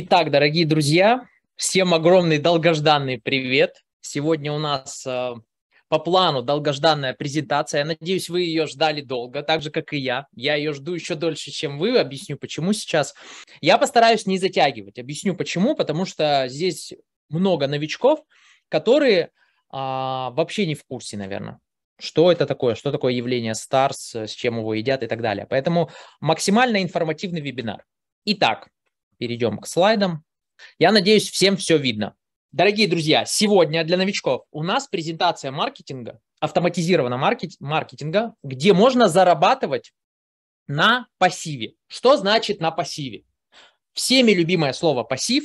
Итак, дорогие друзья, всем огромный долгожданный привет. Сегодня у нас э, по плану долгожданная презентация. Я надеюсь, вы ее ждали долго, так же, как и я. Я ее жду еще дольше, чем вы. Объясню, почему сейчас. Я постараюсь не затягивать. Объясню, почему. Потому что здесь много новичков, которые э, вообще не в курсе, наверное что это такое, что такое явление STARS, с чем его едят и так далее. Поэтому максимально информативный вебинар. Итак, перейдем к слайдам. Я надеюсь, всем все видно. Дорогие друзья, сегодня для новичков у нас презентация маркетинга, автоматизированного маркет, маркетинга, где можно зарабатывать на пассиве. Что значит на пассиве? Всеми любимое слово пассив.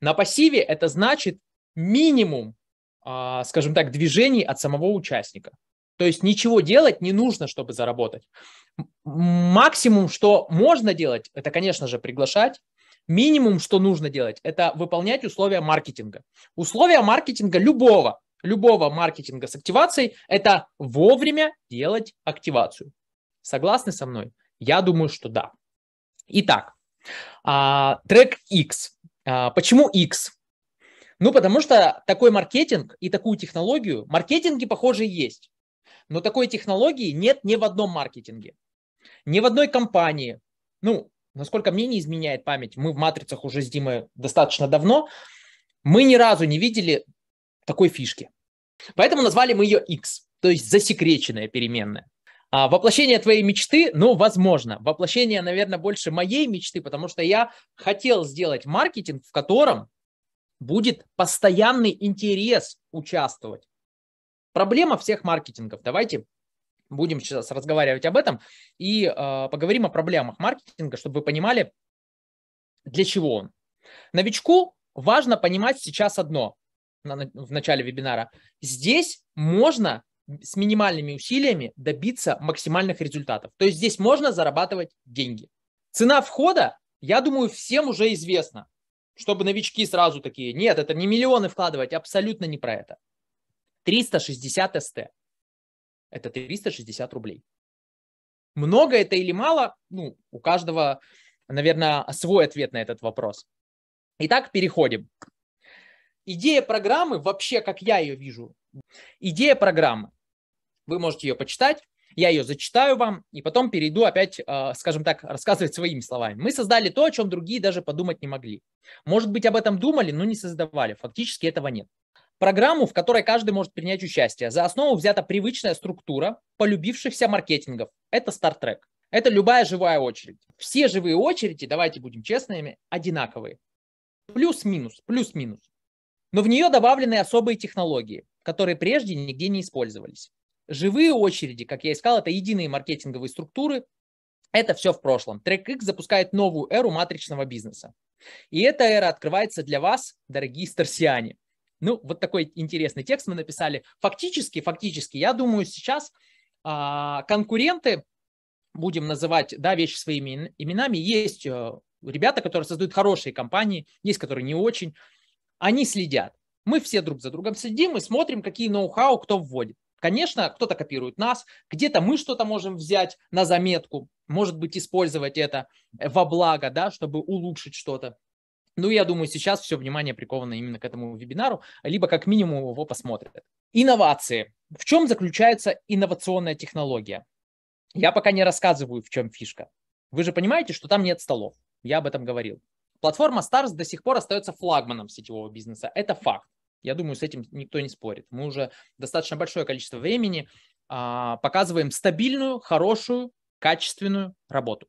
На пассиве это значит минимум, а, скажем так, движений от самого участника. То есть ничего делать не нужно, чтобы заработать. Максимум, что можно делать, это, конечно же, приглашать, Минимум, что нужно делать, это выполнять условия маркетинга. Условия маркетинга любого, любого маркетинга с активацией – это вовремя делать активацию. Согласны со мной? Я думаю, что да. Итак, а, трек X. А, почему X? Ну, потому что такой маркетинг и такую технологию, маркетинги, похоже, есть, но такой технологии нет ни в одном маркетинге, ни в одной компании. Ну, насколько мне не изменяет память, мы в матрицах уже с Димой достаточно давно, мы ни разу не видели такой фишки. Поэтому назвали мы ее X, то есть засекреченная переменная. А воплощение твоей мечты, ну, возможно. Воплощение, наверное, больше моей мечты, потому что я хотел сделать маркетинг, в котором будет постоянный интерес участвовать. Проблема всех маркетингов, давайте Будем сейчас разговаривать об этом и э, поговорим о проблемах маркетинга, чтобы вы понимали, для чего он. Новичку важно понимать сейчас одно на, в начале вебинара. Здесь можно с минимальными усилиями добиться максимальных результатов. То есть здесь можно зарабатывать деньги. Цена входа, я думаю, всем уже известна. Чтобы новички сразу такие, нет, это не миллионы вкладывать, абсолютно не про это. 360 СТ это 360 рублей. Много это или мало? Ну, у каждого, наверное, свой ответ на этот вопрос. Итак, переходим. Идея программы, вообще, как я ее вижу, идея программы. Вы можете ее почитать, я ее зачитаю вам, и потом перейду опять, э, скажем так, рассказывать своими словами. Мы создали то, о чем другие даже подумать не могли. Может быть, об этом думали, но не создавали. Фактически этого нет. Программу, в которой каждый может принять участие. За основу взята привычная структура полюбившихся маркетингов. Это стартрек. Это любая живая очередь. Все живые очереди, давайте будем честными, одинаковые. Плюс-минус, плюс-минус. Но в нее добавлены особые технологии, которые прежде нигде не использовались. Живые очереди, как я искал, это единые маркетинговые структуры. Это все в прошлом. TrackX запускает новую эру матричного бизнеса. И эта эра открывается для вас, дорогие старсиане. Ну, вот такой интересный текст мы написали. Фактически, фактически, я думаю, сейчас а, конкуренты, будем называть да, вещи своими именами, есть э, ребята, которые создают хорошие компании, есть, которые не очень, они следят. Мы все друг за другом следим и смотрим, какие ноу-хау кто вводит. Конечно, кто-то копирует нас, где-то мы что-то можем взять на заметку, может быть, использовать это во благо, да, чтобы улучшить что-то. Ну, я думаю, сейчас все внимание приковано именно к этому вебинару, либо как минимум его посмотрят. Инновации. В чем заключается инновационная технология? Я пока не рассказываю, в чем фишка. Вы же понимаете, что там нет столов. Я об этом говорил. Платформа Stars до сих пор остается флагманом сетевого бизнеса. Это факт. Я думаю, с этим никто не спорит. Мы уже достаточно большое количество времени а, показываем стабильную, хорошую, качественную работу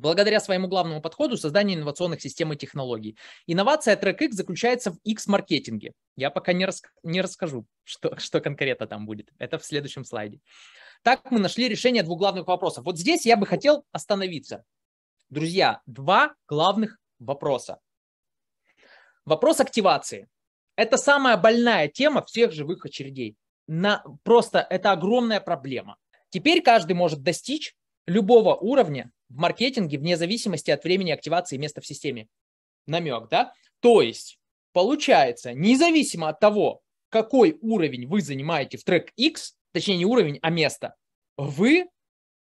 благодаря своему главному подходу создания инновационных систем и технологий. Инновация TrackX заключается в X-маркетинге. Я пока не, рас... не расскажу, что, что конкретно там будет. Это в следующем слайде. Так мы нашли решение двух главных вопросов. Вот здесь я бы хотел остановиться. Друзья, два главных вопроса. Вопрос активации. Это самая больная тема всех живых очередей. На... Просто это огромная проблема. Теперь каждый может достичь любого уровня в маркетинге вне зависимости от времени активации и места в системе. Намек, да? То есть, получается, независимо от того, какой уровень вы занимаете в трек X, точнее не уровень, а место, вы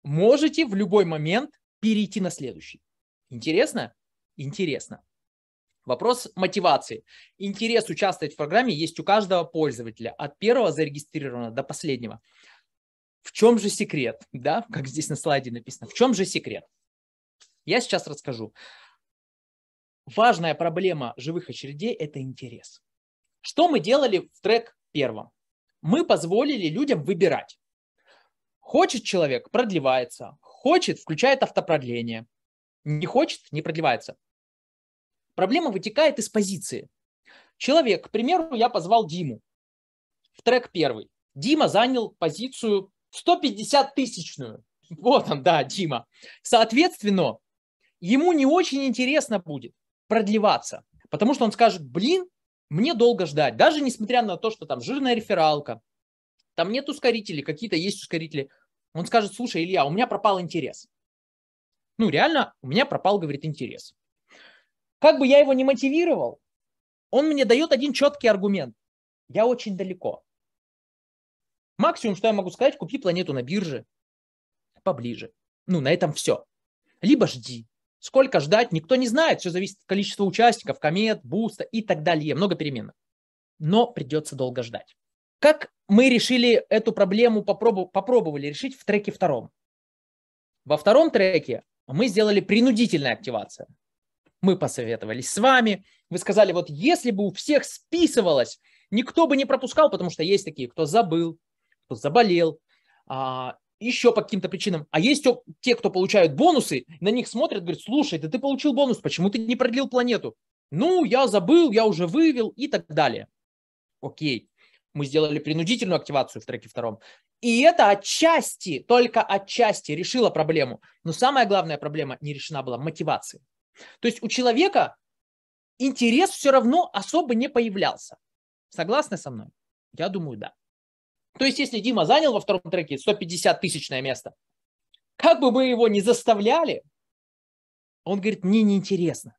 можете в любой момент перейти на следующий. Интересно? Интересно. Вопрос мотивации. Интерес участвовать в программе есть у каждого пользователя, от первого зарегистрированного до последнего. В чем же секрет, да, как здесь на слайде написано, в чем же секрет? Я сейчас расскажу. Важная проблема живых очередей – это интерес. Что мы делали в трек первом? Мы позволили людям выбирать. Хочет человек – продлевается, хочет – включает автопродление, не хочет – не продлевается. Проблема вытекает из позиции. Человек, к примеру, я позвал Диму в трек первый. Дима занял позицию 150 тысячную. Вот он, да, Дима. Соответственно, ему не очень интересно будет продлеваться, потому что он скажет, блин, мне долго ждать, даже несмотря на то, что там жирная рефералка, там нет ускорителей, какие-то есть ускорители. Он скажет, слушай, Илья, у меня пропал интерес. Ну, реально, у меня пропал, говорит, интерес. Как бы я его не мотивировал, он мне дает один четкий аргумент. Я очень далеко. Максимум, что я могу сказать, купи планету на бирже поближе. Ну, на этом все. Либо жди. Сколько ждать, никто не знает. Все зависит от количества участников, комет, буста и так далее. Много переменных. Но придется долго ждать. Как мы решили эту проблему, попробу, попробовали решить в треке втором. Во втором треке мы сделали принудительная активация. Мы посоветовались с вами. Вы сказали, вот если бы у всех списывалось, никто бы не пропускал, потому что есть такие, кто забыл, кто заболел, а, еще по каким-то причинам. А есть те, кто получают бонусы, на них смотрят, говорят, слушай, да ты получил бонус, почему ты не продлил планету? Ну, я забыл, я уже вывел и так далее. Окей, мы сделали принудительную активацию в треке втором. И это отчасти, только отчасти решило проблему. Но самая главная проблема не решена была – мотивация. То есть у человека интерес все равно особо не появлялся. Согласны со мной? Я думаю, да. То есть, если Дима занял во втором треке 150 тысячное место, как бы мы его ни заставляли, он говорит, мне неинтересно.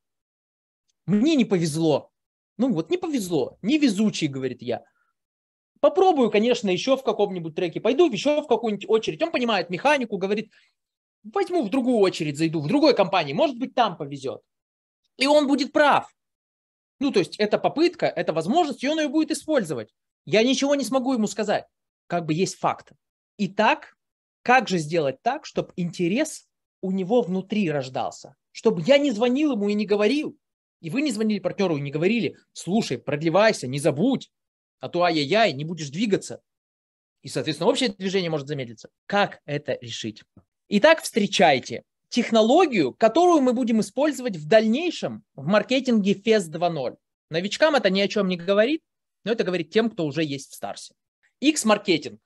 Мне не повезло. Ну вот не повезло, невезучий, говорит я. Попробую, конечно, еще в каком-нибудь треке. Пойду еще в какую-нибудь очередь. Он понимает механику, говорит, возьму в другую очередь, зайду, в другой компании. Может быть, там повезет. И он будет прав. Ну, то есть, это попытка, это возможность, и он ее будет использовать. Я ничего не смогу ему сказать как бы есть факт. Итак, как же сделать так, чтобы интерес у него внутри рождался? Чтобы я не звонил ему и не говорил, и вы не звонили партнеру и не говорили, слушай, продлевайся, не забудь, а то ай-яй-яй, не будешь двигаться. И, соответственно, общее движение может замедлиться. Как это решить? Итак, встречайте технологию, которую мы будем использовать в дальнейшем в маркетинге FES 2.0. Новичкам это ни о чем не говорит, но это говорит тем, кто уже есть в старсе. X-маркетинг.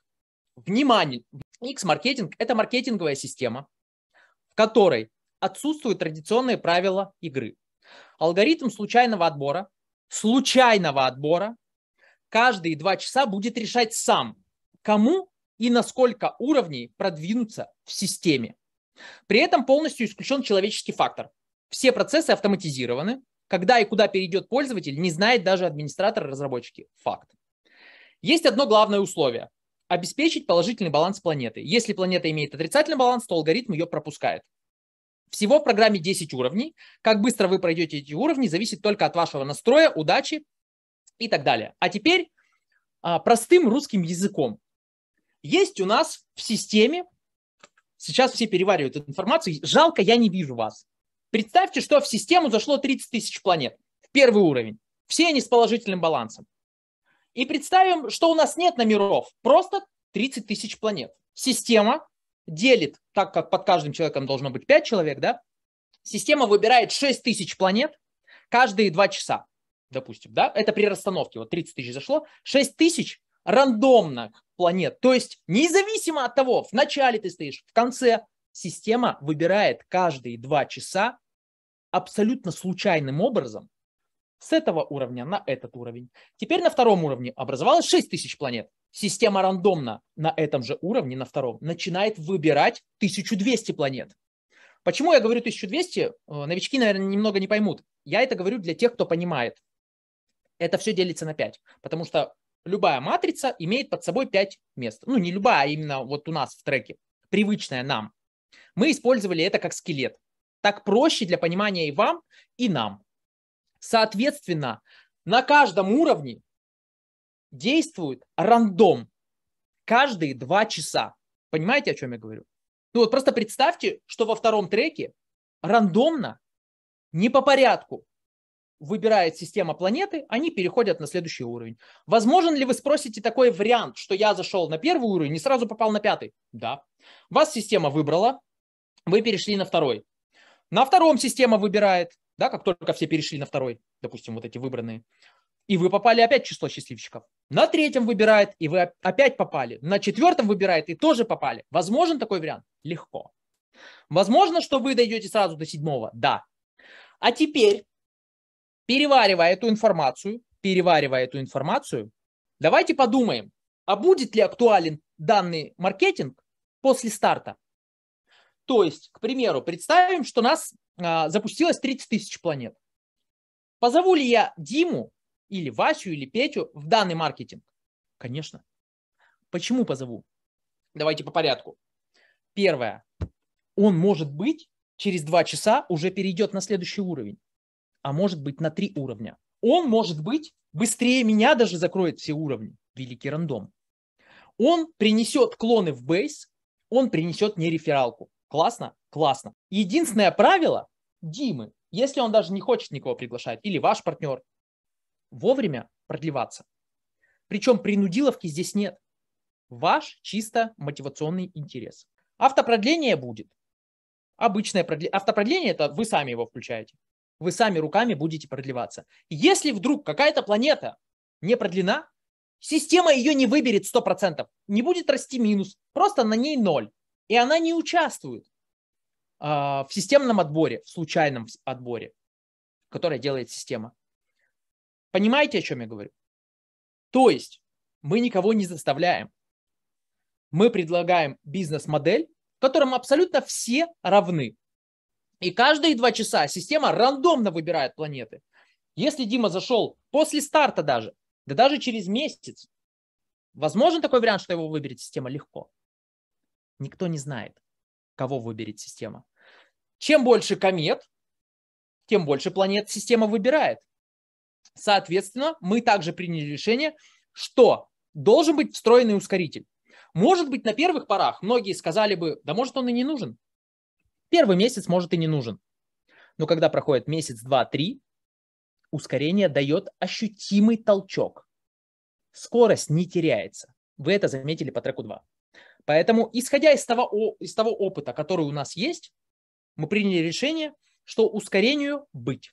Внимание! X-маркетинг – это маркетинговая система, в которой отсутствуют традиционные правила игры. Алгоритм случайного отбора, случайного отбора, каждые два часа будет решать сам, кому и на сколько уровней продвинуться в системе. При этом полностью исключен человеческий фактор. Все процессы автоматизированы. Когда и куда перейдет пользователь, не знает даже администратор-разработчики. Факт. Есть одно главное условие – обеспечить положительный баланс планеты. Если планета имеет отрицательный баланс, то алгоритм ее пропускает. Всего в программе 10 уровней. Как быстро вы пройдете эти уровни, зависит только от вашего настроя, удачи и так далее. А теперь а, простым русским языком. Есть у нас в системе, сейчас все переваривают эту информацию, жалко, я не вижу вас. Представьте, что в систему зашло 30 тысяч планет в первый уровень. Все они с положительным балансом. И представим, что у нас нет номеров, просто 30 тысяч планет. Система делит, так как под каждым человеком должно быть 5 человек, да? Система выбирает 6 тысяч планет каждые 2 часа, допустим, да? Это при расстановке, вот 30 тысяч зашло, 6 тысяч рандомных планет. То есть независимо от того, в начале ты стоишь, в конце, система выбирает каждые 2 часа абсолютно случайным образом с этого уровня на этот уровень. Теперь на втором уровне образовалось 6 тысяч планет. Система рандомно на этом же уровне, на втором, начинает выбирать 1200 планет. Почему я говорю 1200? Э, новички, наверное, немного не поймут. Я это говорю для тех, кто понимает. Это все делится на 5, потому что любая матрица имеет под собой 5 мест. Ну, не любая, а именно вот у нас в треке, привычная нам. Мы использовали это как скелет. Так проще для понимания и вам, и нам. Соответственно, на каждом уровне действует рандом каждые два часа. Понимаете, о чем я говорю? Ну вот просто представьте, что во втором треке рандомно, не по порядку выбирает система планеты, они переходят на следующий уровень. Возможен ли вы спросите такой вариант, что я зашел на первый уровень и сразу попал на пятый? Да. Вас система выбрала, вы перешли на второй. На втором система выбирает, да, как только все перешли на второй, допустим, вот эти выбранные, и вы попали опять в число счастливчиков. На третьем выбирает, и вы опять попали. На четвертом выбирает, и тоже попали. Возможен такой вариант? Легко. Возможно, что вы дойдете сразу до седьмого? Да. А теперь, переваривая эту информацию, переваривая эту информацию, давайте подумаем, а будет ли актуален данный маркетинг после старта? То есть, к примеру, представим, что нас а, запустилось 30 тысяч планет. Позову ли я Диму или Васю или Петю в данный маркетинг? Конечно. Почему позову? Давайте по порядку. Первое. Он может быть через два часа уже перейдет на следующий уровень, а может быть на три уровня. Он может быть быстрее меня даже закроет все уровни. Великий рандом. Он принесет клоны в бейс, он принесет мне рефералку. Классно? Классно. Единственное правило Димы, если он даже не хочет никого приглашать, или ваш партнер, вовремя продлеваться. Причем принудиловки здесь нет. Ваш чисто мотивационный интерес. Автопродление будет. Обычное продление. Автопродление – это вы сами его включаете. Вы сами руками будете продлеваться. Если вдруг какая-то планета не продлена, система ее не выберет 100%. Не будет расти минус, просто на ней ноль. И она не участвует а, в системном отборе, в случайном отборе, который делает система. Понимаете, о чем я говорю? То есть мы никого не заставляем. Мы предлагаем бизнес-модель, в котором абсолютно все равны. И каждые два часа система рандомно выбирает планеты. Если Дима зашел после старта даже, да даже через месяц, возможен такой вариант, что его выберет система легко. Никто не знает, кого выберет система. Чем больше комет, тем больше планет система выбирает. Соответственно, мы также приняли решение, что должен быть встроенный ускоритель. Может быть, на первых порах многие сказали бы, да может он и не нужен. Первый месяц может и не нужен. Но когда проходит месяц, два, три, ускорение дает ощутимый толчок. Скорость не теряется. Вы это заметили по треку 2. Поэтому, исходя из того, из того опыта, который у нас есть, мы приняли решение, что ускорению быть.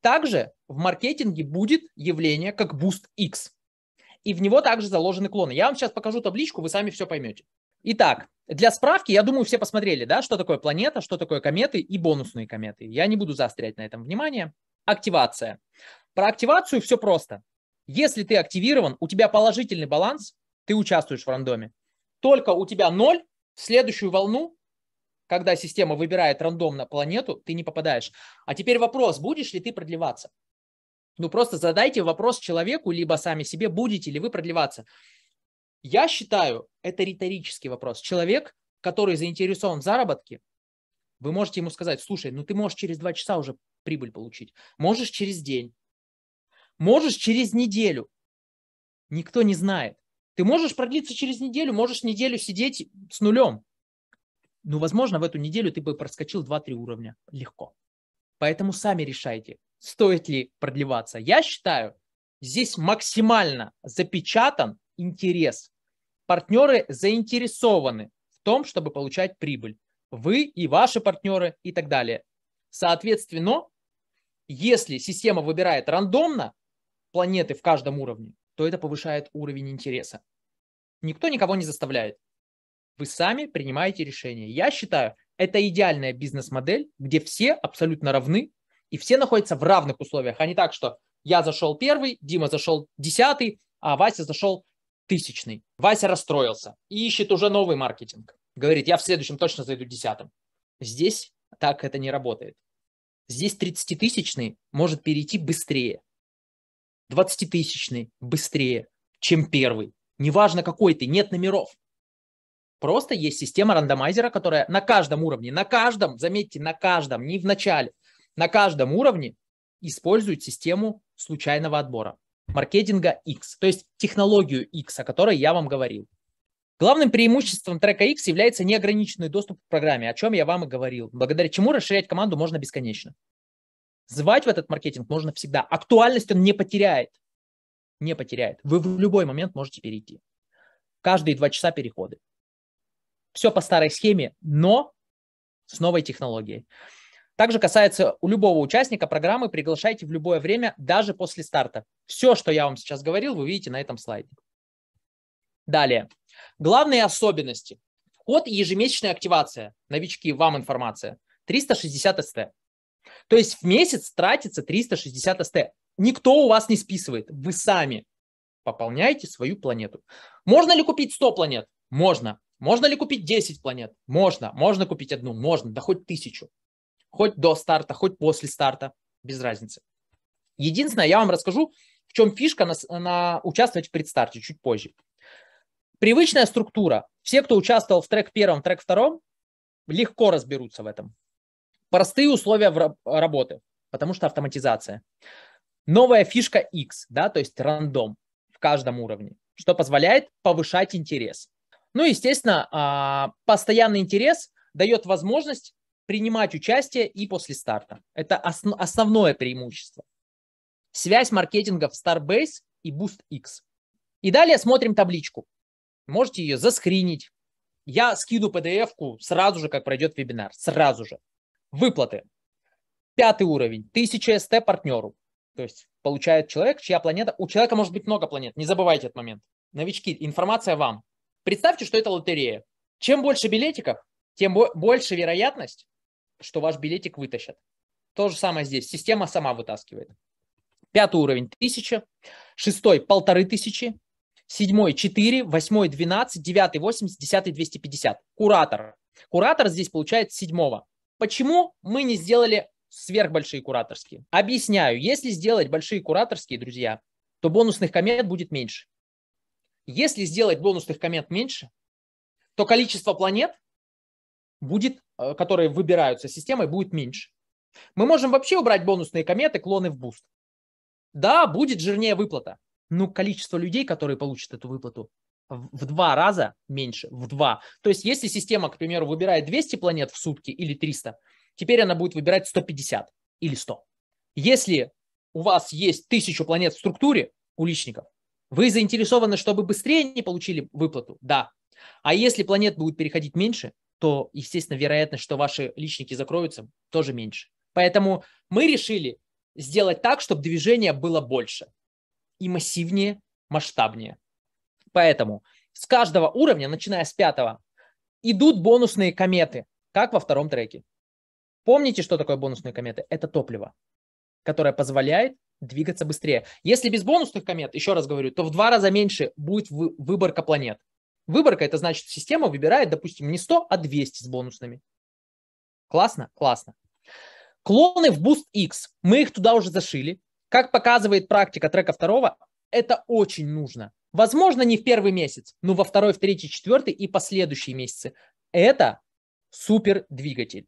Также в маркетинге будет явление как Boost X. И в него также заложены клоны. Я вам сейчас покажу табличку, вы сами все поймете. Итак, для справки, я думаю, все посмотрели, да, что такое планета, что такое кометы и бонусные кометы. Я не буду заострять на этом внимание. Активация. Про активацию все просто. Если ты активирован, у тебя положительный баланс, ты участвуешь в рандоме только у тебя ноль, в следующую волну, когда система выбирает рандомно планету, ты не попадаешь. А теперь вопрос, будешь ли ты продлеваться? Ну, просто задайте вопрос человеку, либо сами себе, будете ли вы продлеваться. Я считаю, это риторический вопрос. Человек, который заинтересован в заработке, вы можете ему сказать, слушай, ну ты можешь через два часа уже прибыль получить, можешь через день, можешь через неделю. Никто не знает. Ты можешь продлиться через неделю, можешь неделю сидеть с нулем. Ну, возможно, в эту неделю ты бы проскочил 2-3 уровня легко. Поэтому сами решайте, стоит ли продлеваться. Я считаю, здесь максимально запечатан интерес. Партнеры заинтересованы в том, чтобы получать прибыль. Вы и ваши партнеры и так далее. Соответственно, если система выбирает рандомно планеты в каждом уровне, то это повышает уровень интереса. Никто никого не заставляет. Вы сами принимаете решение. Я считаю, это идеальная бизнес-модель, где все абсолютно равны и все находятся в равных условиях, а не так, что я зашел первый, Дима зашел десятый, а Вася зашел тысячный. Вася расстроился и ищет уже новый маркетинг. Говорит, я в следующем точно зайду десятым. Здесь так это не работает. Здесь 30-тысячный может перейти быстрее. 20-тысячный быстрее, чем первый. Неважно, какой ты, нет номеров. Просто есть система рандомайзера, которая на каждом уровне, на каждом, заметьте, на каждом, не в начале, на каждом уровне использует систему случайного отбора, маркетинга X, то есть технологию X, о которой я вам говорил. Главным преимуществом трека X является неограниченный доступ к программе, о чем я вам и говорил, благодаря чему расширять команду можно бесконечно звать в этот маркетинг можно всегда. Актуальность он не потеряет. Не потеряет. Вы в любой момент можете перейти. Каждые два часа переходы. Все по старой схеме, но с новой технологией. Также касается у любого участника программы, приглашайте в любое время, даже после старта. Все, что я вам сейчас говорил, вы видите на этом слайде. Далее. Главные особенности. Вход и ежемесячная активация. Новички, вам информация. 360 СТ. То есть в месяц тратится 360 СТ. Никто у вас не списывает. Вы сами пополняете свою планету. Можно ли купить 100 планет? Можно. Можно ли купить 10 планет? Можно. Можно купить одну? Можно. Да хоть тысячу. Хоть до старта, хоть после старта. Без разницы. Единственное, я вам расскажу, в чем фишка на, на участвовать в предстарте чуть позже. Привычная структура. Все, кто участвовал в трек первом, трек втором, легко разберутся в этом. Простые условия работы, потому что автоматизация. Новая фишка X, да, то есть рандом в каждом уровне, что позволяет повышать интерес. Ну, естественно, а, постоянный интерес дает возможность принимать участие и после старта. Это основное преимущество. Связь маркетинга в Starbase и Boost X. И далее смотрим табличку. Можете ее заскринить. Я скину PDF-ку сразу же, как пройдет вебинар. Сразу же. Выплаты. Пятый уровень. 1000 СТ партнеру. То есть получает человек, чья планета... У человека может быть много планет. Не забывайте этот момент. Новички, информация вам. Представьте, что это лотерея. Чем больше билетиков, тем больше вероятность, что ваш билетик вытащат. То же самое здесь. Система сама вытаскивает. Пятый уровень – 1000. Шестой – полторы тысячи Седьмой – 4. Восьмой – 12. Девятый – 80. Десятый – 250. Куратор. Куратор здесь получает седьмого. Почему мы не сделали сверхбольшие кураторские? Объясняю. Если сделать большие кураторские, друзья, то бонусных комет будет меньше. Если сделать бонусных комет меньше, то количество планет, будет, э, которые выбираются системой, будет меньше. Мы можем вообще убрать бонусные кометы, клоны в буст. Да, будет жирнее выплата, но количество людей, которые получат эту выплату, в два раза меньше, в два. То есть если система, к примеру, выбирает 200 планет в сутки или 300, теперь она будет выбирать 150 или 100. Если у вас есть 1000 планет в структуре у личников, вы заинтересованы, чтобы быстрее не получили выплату? Да. А если планет будет переходить меньше, то, естественно, вероятность, что ваши личники закроются, тоже меньше. Поэтому мы решили сделать так, чтобы движение было больше и массивнее, масштабнее. Поэтому с каждого уровня, начиная с пятого, идут бонусные кометы, как во втором треке. Помните, что такое бонусные кометы? Это топливо, которое позволяет двигаться быстрее. Если без бонусных комет, еще раз говорю, то в два раза меньше будет выборка планет. Выборка – это значит, система выбирает, допустим, не 100, а 200 с бонусными. Классно? Классно. Клоны в Boost X. Мы их туда уже зашили. Как показывает практика трека второго, это очень нужно. Возможно, не в первый месяц, но во второй, в третий, четвертый и последующие месяцы. Это супер двигатель,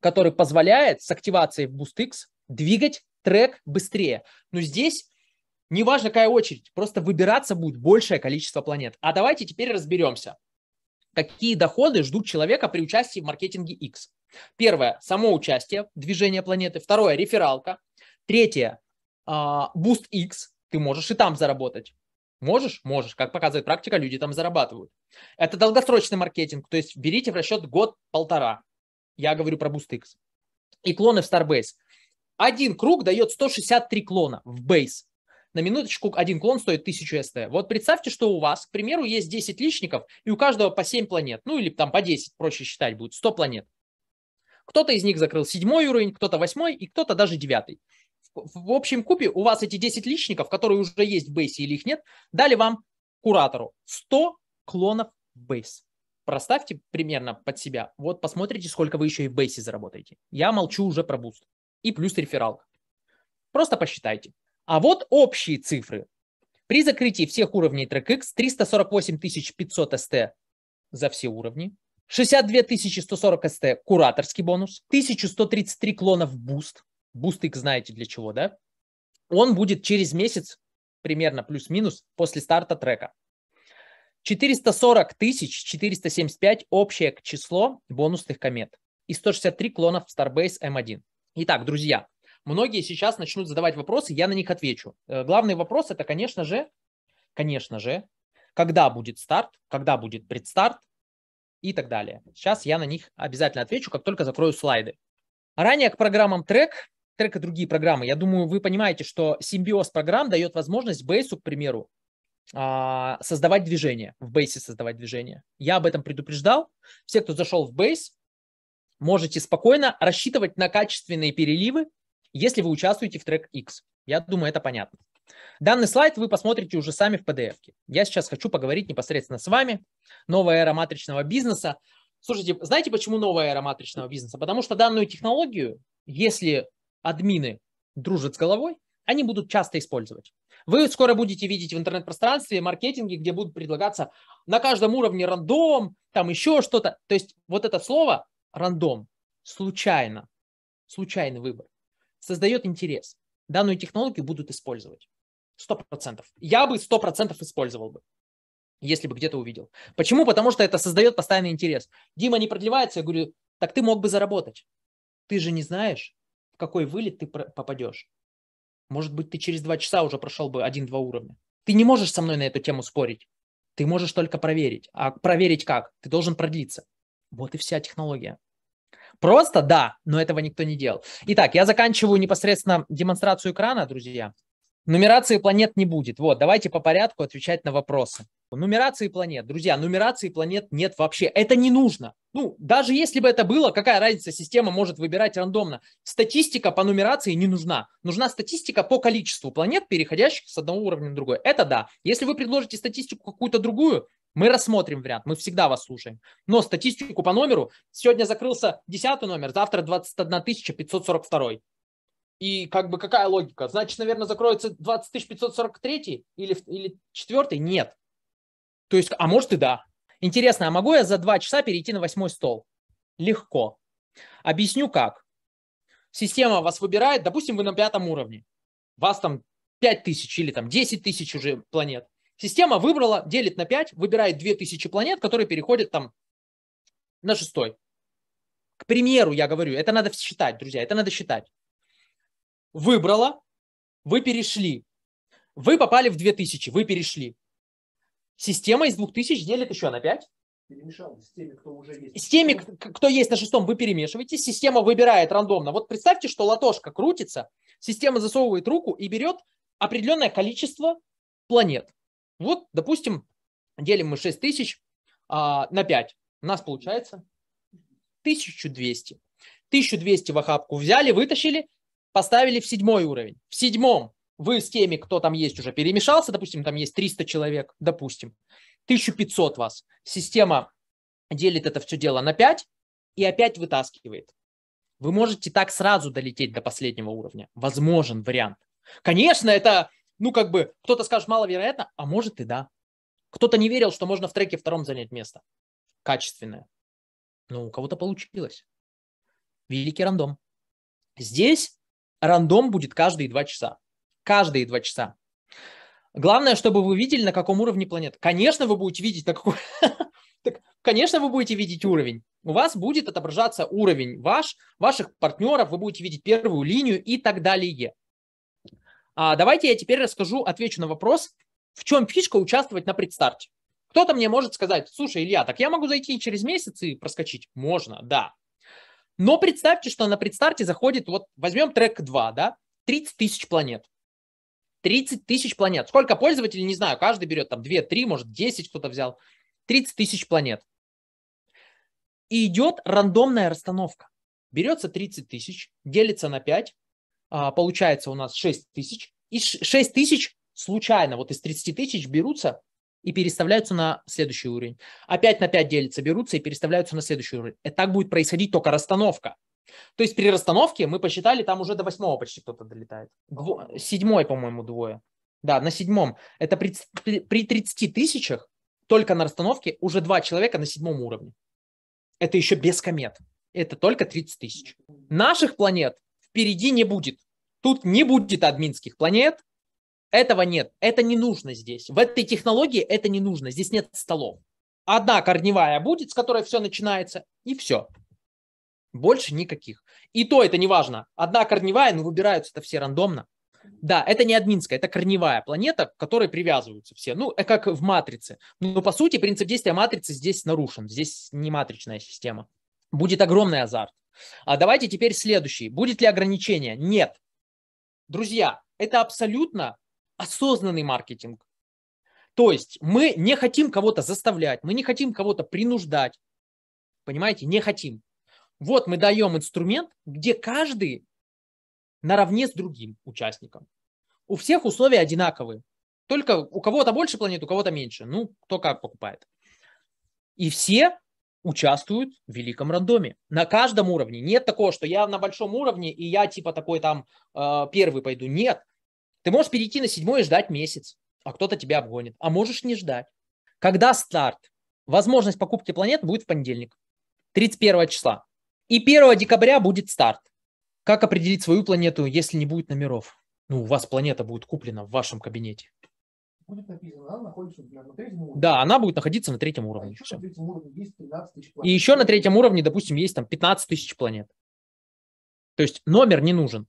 который позволяет с активацией BoostX двигать трек быстрее. Но здесь неважно какая очередь, просто выбираться будет большее количество планет. А давайте теперь разберемся, какие доходы ждут человека при участии в маркетинге X. Первое – само участие, движение планеты. Второе – рефералка. Третье – а, Boost X, ты можешь и там заработать. Можешь? Можешь. Как показывает практика, люди там зарабатывают. Это долгосрочный маркетинг, то есть берите в расчет год-полтора. Я говорю про BoostX. И клоны в Starbase. Один круг дает 163 клона в base На минуточку один клон стоит 1000 СТ. Вот представьте, что у вас, к примеру, есть 10 личников, и у каждого по 7 планет. Ну, или там по 10, проще считать будет, 100 планет. Кто-то из них закрыл седьмой уровень, кто-то восьмой, и кто-то даже девятый в общем купе у вас эти 10 личников, которые уже есть в бейсе или их нет, дали вам куратору 100 клонов в бейс. Проставьте примерно под себя. Вот посмотрите, сколько вы еще и в бейсе заработаете. Я молчу уже про буст. И плюс реферал. Просто посчитайте. А вот общие цифры. При закрытии всех уровней TrackX 348 500 СТ за все уровни, 62 140 СТ кураторский бонус, 1133 клонов буст, BoostX знаете для чего, да? Он будет через месяц, примерно плюс-минус, после старта трека. 440 тысяч 475 общее число бонусных комет и 163 клонов Starbase M1. Эм Итак, друзья, многие сейчас начнут задавать вопросы, я на них отвечу. Э, главный вопрос это, конечно же, конечно же, когда будет старт, когда будет предстарт и так далее. Сейчас я на них обязательно отвечу, как только закрою слайды. Ранее к программам трек трека другие программы. Я думаю, вы понимаете, что симбиоз программ дает возможность бейсу, к примеру, а, создавать движение, в бейсе создавать движение. Я об этом предупреждал. Все, кто зашел в бейс, можете спокойно рассчитывать на качественные переливы, если вы участвуете в трек X. Я думаю, это понятно. Данный слайд вы посмотрите уже сами в PDF. -ке. Я сейчас хочу поговорить непосредственно с вами. Новая эра матричного бизнеса. Слушайте, знаете, почему новая эра матричного бизнеса? Потому что данную технологию, если админы дружат с головой, они будут часто использовать. Вы скоро будете видеть в интернет-пространстве маркетинге, где будут предлагаться на каждом уровне рандом, там еще что-то. То есть вот это слово рандом, случайно, случайный выбор, создает интерес. Данную технологию будут использовать. Сто процентов. Я бы сто процентов использовал бы, если бы где-то увидел. Почему? Потому что это создает постоянный интерес. Дима не продлевается, я говорю, так ты мог бы заработать. Ты же не знаешь какой вылет ты попадешь. Может быть, ты через два часа уже прошел бы один-два уровня. Ты не можешь со мной на эту тему спорить. Ты можешь только проверить. А проверить как? Ты должен продлиться. Вот и вся технология. Просто да, но этого никто не делал. Итак, я заканчиваю непосредственно демонстрацию экрана, друзья. Нумерации планет не будет. Вот, давайте по порядку отвечать на вопросы. Нумерации планет. Друзья, нумерации планет нет вообще. Это не нужно. Ну, даже если бы это было, какая разница, система может выбирать рандомно. Статистика по нумерации не нужна. Нужна статистика по количеству планет, переходящих с одного уровня на другой. Это да. Если вы предложите статистику какую-то другую, мы рассмотрим вариант, мы всегда вас слушаем. Но статистику по номеру, сегодня закрылся 10 номер, завтра 21 542. И как бы какая логика? Значит, наверное, закроется 20 543 или, или 4? Нет. То есть, а может и да. Интересно, а могу я за два часа перейти на восьмой стол? Легко. Объясню как. Система вас выбирает, допустим, вы на пятом уровне. Вас там 5 тысяч или там 10 тысяч уже планет. Система выбрала, делит на 5, выбирает тысячи планет, которые переходят там на шестой. К примеру, я говорю, это надо считать, друзья, это надо считать. Выбрала, вы перешли. Вы попали в 2000, вы перешли. Система из 2000 делит еще на 5. Перемешал с теми, кто уже есть. С теми, кто есть на шестом, вы перемешиваете. Система выбирает рандомно. Вот представьте, что лотошка крутится, система засовывает руку и берет определенное количество планет. Вот, допустим, делим мы 6000 а, на 5. У нас получается 1200. 1200 в охапку взяли, вытащили, поставили в седьмой уровень. В седьмом вы с теми, кто там есть, уже перемешался, допустим, там есть 300 человек, допустим, 1500 вас. Система делит это все дело на 5 и опять вытаскивает. Вы можете так сразу долететь до последнего уровня. Возможен вариант. Конечно, это, ну, как бы, кто-то скажет маловероятно, а может и да. Кто-то не верил, что можно в треке втором занять место. Качественное. Но ну, у кого-то получилось. Великий рандом. Здесь рандом будет каждые два часа. Каждые два часа. Главное, чтобы вы видели, на каком уровне планет. Конечно, вы будете видеть, на конечно, вы будете видеть уровень. У вас будет отображаться уровень ваш, ваших партнеров, вы будете видеть первую линию и так далее. А давайте я теперь расскажу, отвечу на вопрос, в чем фишка участвовать на предстарте. Кто-то мне может сказать, слушай, Илья, так я могу зайти через месяц и проскочить? Можно, да. Но представьте, что на предстарте заходит, вот возьмем трек 2, да, 30 тысяч планет. 30 тысяч планет. Сколько пользователей, не знаю, каждый берет там 2, 3, может 10 кто-то взял. 30 тысяч планет. И идет рандомная расстановка. Берется 30 тысяч, делится на 5, а, получается у нас 6 тысяч. И 6 тысяч случайно, вот из 30 тысяч берутся и переставляются на следующий уровень. Опять на 5 делятся, берутся и переставляются на следующий уровень. И э, так будет происходить только расстановка. То есть при расстановке мы посчитали, там уже до восьмого почти кто-то долетает. Дво... Седьмой, по-моему, двое. Да, на седьмом. Это при, при 30 тысячах только на расстановке уже два человека на седьмом уровне. Это еще без комет. Это только 30 тысяч. Наших планет впереди не будет. Тут не будет админских планет, этого нет, это не нужно здесь. В этой технологии это не нужно, здесь нет столов. Одна корневая будет, с которой все начинается, и все. Больше никаких. И то это не важно. Одна корневая, но ну, выбираются это все рандомно. Да, это не админская, это корневая планета, к которой привязываются все. Ну, э, как в матрице. Но ну, по сути принцип действия матрицы здесь нарушен. Здесь не матричная система. Будет огромный азарт. А давайте теперь следующий. Будет ли ограничение? Нет. Друзья, это абсолютно осознанный маркетинг. То есть мы не хотим кого-то заставлять, мы не хотим кого-то принуждать. Понимаете, не хотим. Вот мы даем инструмент, где каждый наравне с другим участником. У всех условия одинаковые. Только у кого-то больше планет, у кого-то меньше. Ну, кто как покупает. И все участвуют в великом рандоме. На каждом уровне. Нет такого, что я на большом уровне, и я типа такой там э, первый пойду. Нет. Ты можешь перейти на седьмой и ждать месяц, а кто-то тебя обгонит, а можешь не ждать. Когда старт? Возможность покупки планет будет в понедельник, 31 числа. И 1 декабря будет старт. Как определить свою планету, если не будет номеров? Ну, у вас планета будет куплена в вашем кабинете. Будет написано, она находится на третьем уровне. Да, она будет находиться на третьем уровне. А еще на третьем уровне есть 13 тысяч планет. И еще на третьем уровне, допустим, есть там 15 тысяч планет. То есть номер не нужен.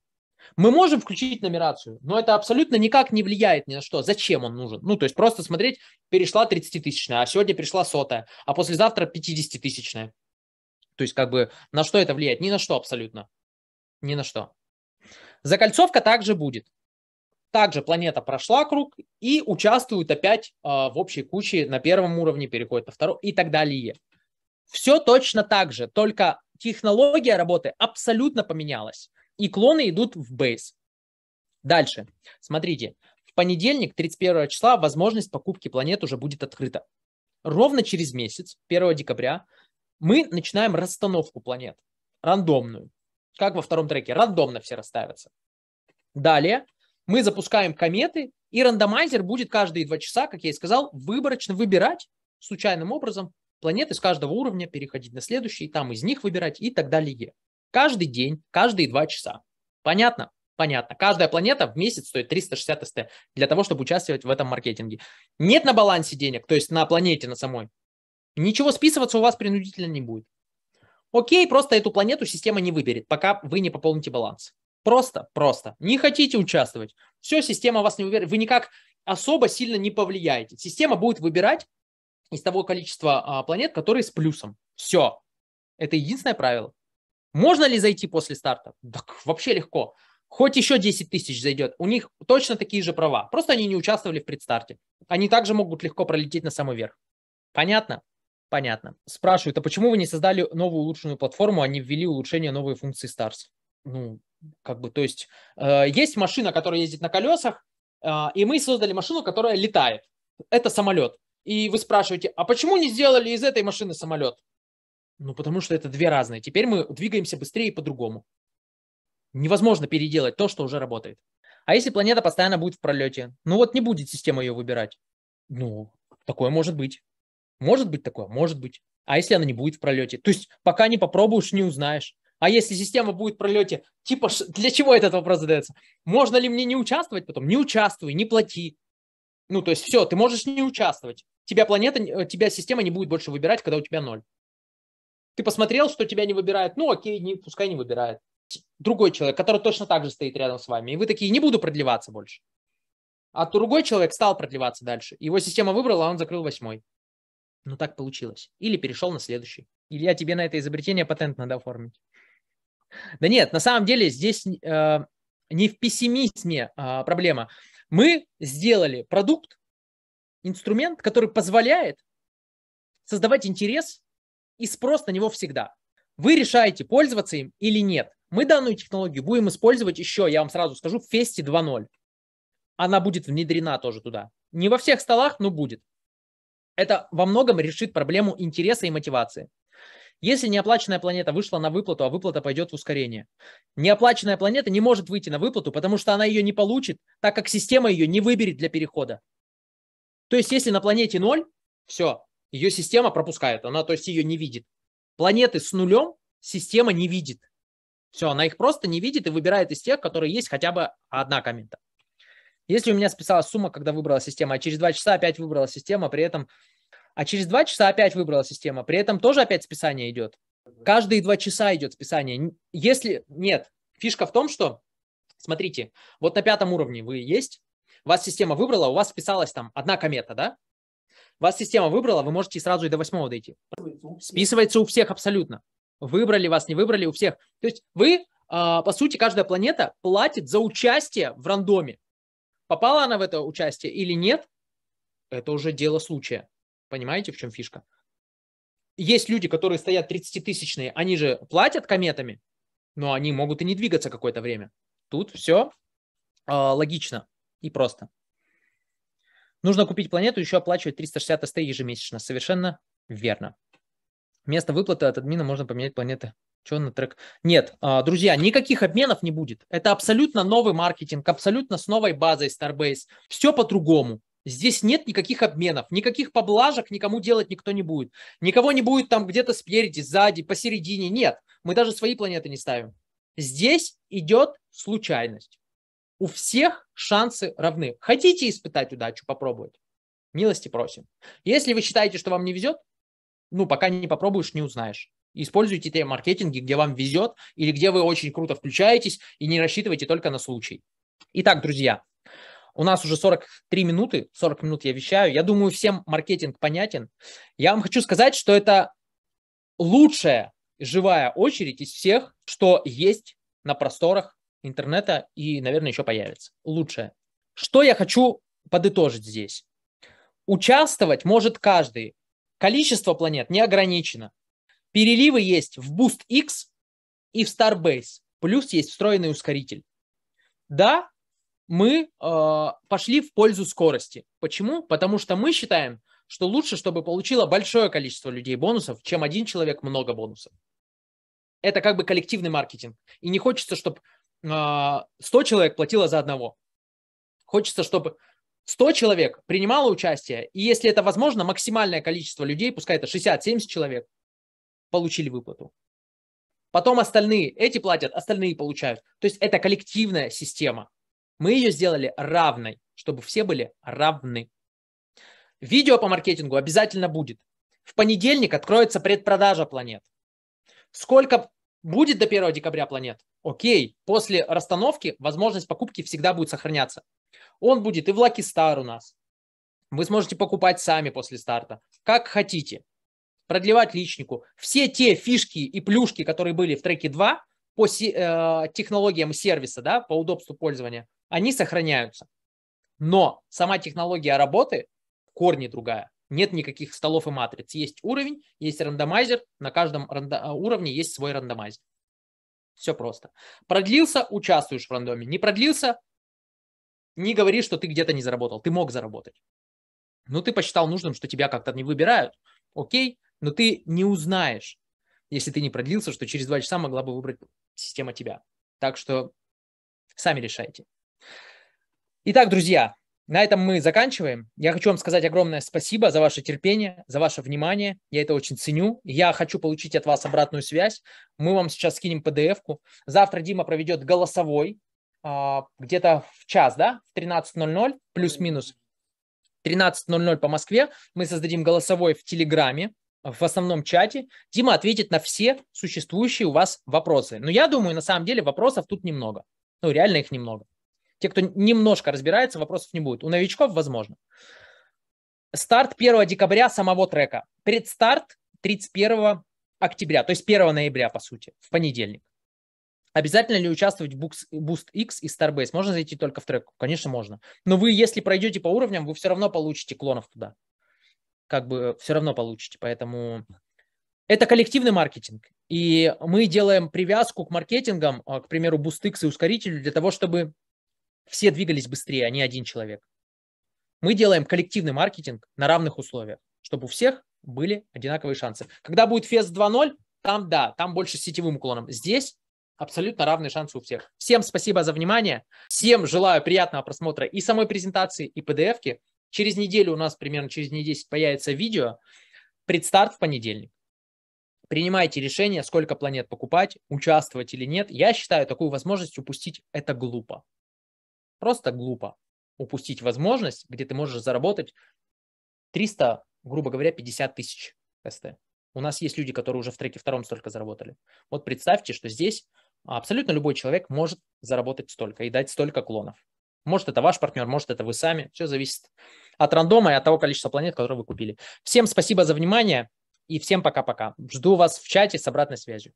Мы можем включить нумерацию, но это абсолютно никак не влияет ни на что. Зачем он нужен? Ну, то есть просто смотреть, перешла 30-тысячная, а сегодня перешла сотая, а послезавтра 50-тысячная. То есть как бы на что это влияет? Ни на что абсолютно. Ни на что. Закольцовка также будет. Также планета прошла круг и участвует опять э, в общей куче на первом уровне, переходит на второй и так далее. Все точно так же, только технология работы абсолютно поменялась и клоны идут в бейс. Дальше. Смотрите, в понедельник, 31 числа, возможность покупки планет уже будет открыта. Ровно через месяц, 1 декабря, мы начинаем расстановку планет. Рандомную. Как во втором треке. Рандомно все расставятся. Далее мы запускаем кометы, и рандомайзер будет каждые два часа, как я и сказал, выборочно выбирать случайным образом планеты с каждого уровня, переходить на следующий, там из них выбирать и так далее. Каждый день, каждые два часа. Понятно? Понятно. Каждая планета в месяц стоит 360 СТ для того, чтобы участвовать в этом маркетинге. Нет на балансе денег, то есть на планете, на самой. Ничего списываться у вас принудительно не будет. Окей, просто эту планету система не выберет, пока вы не пополните баланс. Просто, просто. Не хотите участвовать. Все, система вас не выберет, Вы никак особо сильно не повлияете. Система будет выбирать из того количества а, планет, которые с плюсом. Все. Это единственное правило. Можно ли зайти после старта? Так вообще легко. Хоть еще 10 тысяч зайдет. У них точно такие же права. Просто они не участвовали в предстарте. Они также могут легко пролететь на самый верх. Понятно? Понятно. Спрашивают, а почему вы не создали новую улучшенную платформу, а не ввели улучшение новые функции Stars? Ну, как бы, то есть, э, есть машина, которая ездит на колесах, э, и мы создали машину, которая летает. Это самолет. И вы спрашиваете, а почему не сделали из этой машины самолет? Ну, потому что это две разные. Теперь мы двигаемся быстрее и по-другому. Невозможно переделать то, что уже работает. А если планета постоянно будет в пролете? Ну вот не будет система ее выбирать. Ну, такое может быть. Может быть такое? Может быть. А если она не будет в пролете? То есть пока не попробуешь, не узнаешь. А если система будет в пролете, типа для чего этот вопрос задается? Можно ли мне не участвовать потом? Не участвуй, не плати. Ну, то есть все, ты можешь не участвовать. Тебя планета, э, тебя система не будет больше выбирать, когда у тебя ноль. Ты посмотрел, что тебя не выбирает, ну окей, не, пускай не выбирает. Другой человек, который точно так же стоит рядом с вами. И вы такие, не буду продлеваться больше. А другой человек стал продлеваться дальше. Его система выбрала, а он закрыл восьмой. Ну так получилось. Или перешел на следующий. или я тебе на это изобретение патент надо оформить. Да нет, на самом деле здесь э, не в пессимизме э, проблема. Мы сделали продукт, инструмент, который позволяет создавать интерес и спрос на него всегда. Вы решаете, пользоваться им или нет. Мы данную технологию будем использовать еще, я вам сразу скажу, в Фесте 2.0. Она будет внедрена тоже туда. Не во всех столах, но будет. Это во многом решит проблему интереса и мотивации. Если неоплаченная планета вышла на выплату, а выплата пойдет в ускорение. Неоплаченная планета не может выйти на выплату, потому что она ее не получит, так как система ее не выберет для перехода. То есть, если на планете ноль, все, ее система пропускает, она, то есть, ее не видит. Планеты с нулем система не видит. Все, она их просто не видит и выбирает из тех, которые есть хотя бы одна комета. Если у меня списалась сумма, когда выбрала система, а через два часа опять выбрала система, при этом... А через два часа опять выбрала система, при этом тоже опять списание идет. Каждые два часа идет списание. Если... Нет. Фишка в том, что... Смотрите, вот на пятом уровне вы есть, вас система выбрала, у вас списалась там одна комета, да? Вас система выбрала, вы можете сразу и до восьмого дойти. Списывается у всех абсолютно. Выбрали вас, не выбрали, у всех. То есть вы, а, по сути, каждая планета платит за участие в рандоме. Попала она в это участие или нет, это уже дело случая. Понимаете, в чем фишка? Есть люди, которые стоят 30-тысячные, они же платят кометами, но они могут и не двигаться какое-то время. Тут все э, а, логично и просто. Нужно купить планету, и еще оплачивать 360 тестей ежемесячно. Совершенно верно. Место выплаты от админа можно поменять планеты. Что на трек? Нет, а, друзья, никаких обменов не будет. Это абсолютно новый маркетинг, абсолютно с новой базой Starbase. Все по-другому. Здесь нет никаких обменов, никаких поблажек никому делать никто не будет. Никого не будет там где-то спереди, сзади, посередине. Нет, мы даже свои планеты не ставим. Здесь идет случайность у всех шансы равны. Хотите испытать удачу, попробовать? Милости просим. Если вы считаете, что вам не везет, ну, пока не попробуешь, не узнаешь. Используйте те маркетинги, где вам везет или где вы очень круто включаетесь и не рассчитывайте только на случай. Итак, друзья, у нас уже 43 минуты, 40 минут я вещаю. Я думаю, всем маркетинг понятен. Я вам хочу сказать, что это лучшая живая очередь из всех, что есть на просторах интернета и, наверное, еще появится. Лучшее. Что я хочу подытожить здесь? Участвовать может каждый. Количество планет не ограничено. Переливы есть в Boost X и в Starbase. Плюс есть встроенный ускоритель. Да, мы э, пошли в пользу скорости. Почему? Потому что мы считаем, что лучше, чтобы получило большое количество людей бонусов, чем один человек много бонусов. Это как бы коллективный маркетинг. И не хочется, чтобы 100 а, человек платило за одного. Хочется, чтобы 100 человек принимало участие, и если это возможно, максимальное количество людей, пускай это 60-70 человек, получили выплату. Потом остальные, эти платят, остальные получают. То есть это коллективная система. Мы ее сделали равной, чтобы все были равны. Видео по маркетингу обязательно будет. В понедельник откроется предпродажа планет. Сколько Будет до 1 декабря планет? Окей. После расстановки возможность покупки всегда будет сохраняться. Он будет и в Lucky Star у нас. Вы сможете покупать сами после старта. Как хотите. Продлевать личнику. Все те фишки и плюшки, которые были в треке 2, по э, технологиям сервиса, да, по удобству пользования, они сохраняются. Но сама технология работы в корне другая. Нет никаких столов и матриц. Есть уровень, есть рандомайзер. На каждом рандо- а, уровне есть свой рандомайзер. Все просто. Продлился – участвуешь в рандоме. Не продлился – не говори, что ты где-то не заработал. Ты мог заработать. Но ну, ты посчитал нужным, что тебя как-то не выбирают. Окей, но ты не узнаешь, если ты не продлился, что через два часа могла бы выбрать система тебя. Так что сами решайте. Итак, друзья, на этом мы заканчиваем. Я хочу вам сказать огромное спасибо за ваше терпение, за ваше внимание. Я это очень ценю. Я хочу получить от вас обратную связь. Мы вам сейчас скинем PDF-ку. Завтра Дима проведет голосовой а, где-то в час, да, в 13.00, плюс-минус 13.00 по Москве. Мы создадим голосовой в Телеграме, в основном чате. Дима ответит на все существующие у вас вопросы. Но я думаю, на самом деле вопросов тут немного. Ну, реально их немного. Те, кто немножко разбирается, вопросов не будет. У новичков возможно. Старт 1 декабря самого трека. Предстарт 31 октября, то есть 1 ноября, по сути, в понедельник. Обязательно ли участвовать в Boost X и Starbase? Можно зайти только в трек? Конечно, можно. Но вы, если пройдете по уровням, вы все равно получите клонов туда. Как бы все равно получите. Поэтому это коллективный маркетинг. И мы делаем привязку к маркетингам, а, к примеру, X и ускорителю, для того, чтобы все двигались быстрее, а не один человек. Мы делаем коллективный маркетинг на равных условиях, чтобы у всех были одинаковые шансы. Когда будет фест 2.0, там да, там больше с сетевым уклоном. Здесь абсолютно равные шансы у всех. Всем спасибо за внимание. Всем желаю приятного просмотра и самой презентации, и PDF-ки. Через неделю у нас, примерно через неделю 10 появится видео. Предстарт в понедельник. Принимайте решение, сколько планет покупать, участвовать или нет. Я считаю, такую возможность упустить – это глупо. Просто глупо упустить возможность, где ты можешь заработать 300, грубо говоря, 50 тысяч СТ. У нас есть люди, которые уже в треке втором столько заработали. Вот представьте, что здесь абсолютно любой человек может заработать столько и дать столько клонов. Может, это ваш партнер, может, это вы сами. Все зависит от рандома и от того количества планет, которые вы купили. Всем спасибо за внимание и всем пока-пока. Жду вас в чате с обратной связью.